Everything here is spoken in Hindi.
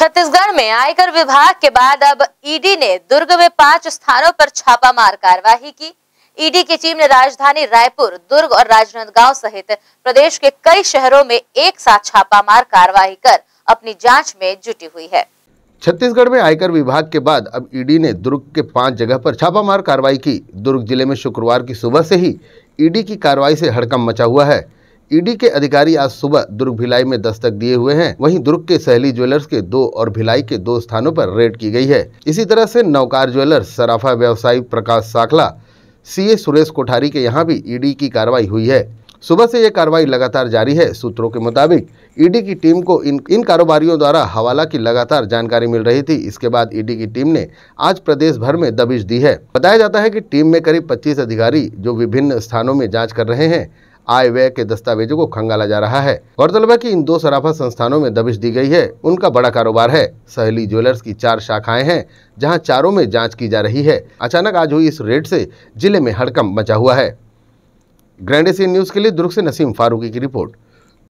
छत्तीसगढ़ में आयकर विभाग के बाद अब ईडी ने दुर्ग में पांच स्थानों पर छापामार कार्यवाही की ईडी की टीम ने राजधानी रायपुर दुर्ग और राजनांदगांव सहित प्रदेश के कई शहरों में एक साथ छापामार कार्यवाही कर अपनी जांच में जुटी हुई है छत्तीसगढ़ में आयकर विभाग के बाद अब ईडी ने दुर्ग के पांच जगह पर छापामार कार्रवाई की दुर्ग जिले में शुक्रवार की सुबह से ही ईडी की कार्रवाई से हड़कम मचा हुआ है ईडी के अधिकारी आज सुबह दुर्ग भिलाई में दस्तक दिए हुए हैं वहीं दुर्ग के सहली ज्वेलर्स के दो और भिलाई के दो स्थानों पर रेड की गई है इसी तरह से नौकार ज्वेलर्स सराफा व्यवसायी प्रकाश साखला सीए सुरेश कोठारी के यहाँ भी ईडी की कार्रवाई हुई है सुबह से ये कार्रवाई लगातार जारी है सूत्रों के मुताबिक ईडी की टीम को इन इन कारोबारियों द्वारा हवाला की लगातार जानकारी मिल रही थी इसके बाद ईडी की टीम ने आज प्रदेश भर में दबिश दी है बताया जाता है कि टीम में करीब 25 अधिकारी जो विभिन्न स्थानों में जांच कर रहे हैं आय व्यय के दस्तावेजों को खंगाला जा रहा है गौरतलब है की इन दो सराफा संस्थानों में दबिश दी गई है उनका बड़ा कारोबार है सहेली ज्वेलर्स की चार शाखाएं हैं जहां चारों में जांच की जा रही है अचानक आज हुई इस रेड से जिले में हड़कम मचा हुआ है ग्रैंड एशियन न्यूज के लिए दुर्ग से नसीम फारूकी की रिपोर्ट